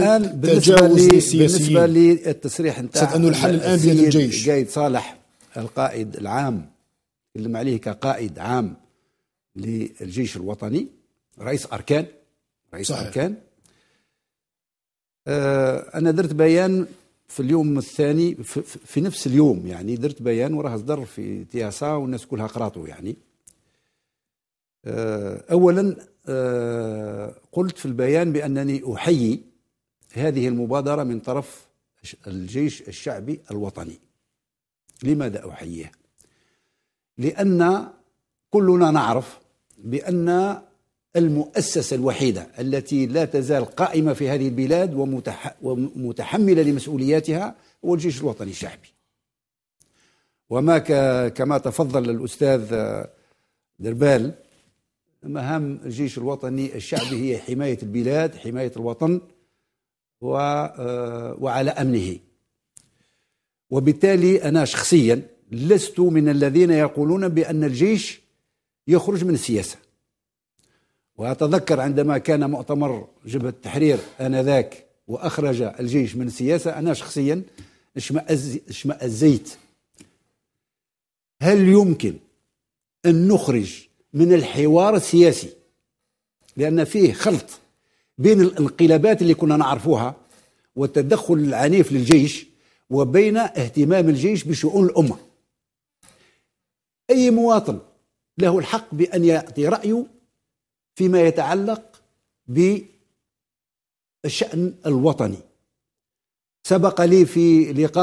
الان بالنسبه بالنسبه للتصريح نتاع انه الحل الان بين الجيش قايد صالح القائد العام تكلم عليه كقائد عام للجيش الوطني رئيس اركان رئيس صحيح. اركان آه انا درت بيان في اليوم الثاني في, في نفس اليوم يعني درت بيان وراه صدر في تياسا والناس كلها قراته يعني آه اولا آه قلت في البيان بانني احيي هذه المبادرة من طرف الجيش الشعبي الوطني لماذا أحييه؟ لأن كلنا نعرف بأن المؤسسة الوحيدة التي لا تزال قائمة في هذه البلاد ومتح ومتحملة لمسؤولياتها هو الجيش الوطني الشعبي وما كما تفضل الأستاذ دربال مهام الجيش الوطني الشعبي هي حماية البلاد حماية الوطن آه، وعلى امنه وبالتالي انا شخصيا لست من الذين يقولون بان الجيش يخرج من السياسه واتذكر عندما كان مؤتمر جبهه التحرير انذاك واخرج الجيش من السياسه انا شخصيا اشمأزيت هل يمكن ان نخرج من الحوار السياسي لان فيه خلط بين الانقلابات اللي كنا نعرفوها والتدخل العنيف للجيش وبين اهتمام الجيش بشؤون الامه. اي مواطن له الحق بان يعطي رايه فيما يتعلق بالشان الوطني. سبق لي في لقاء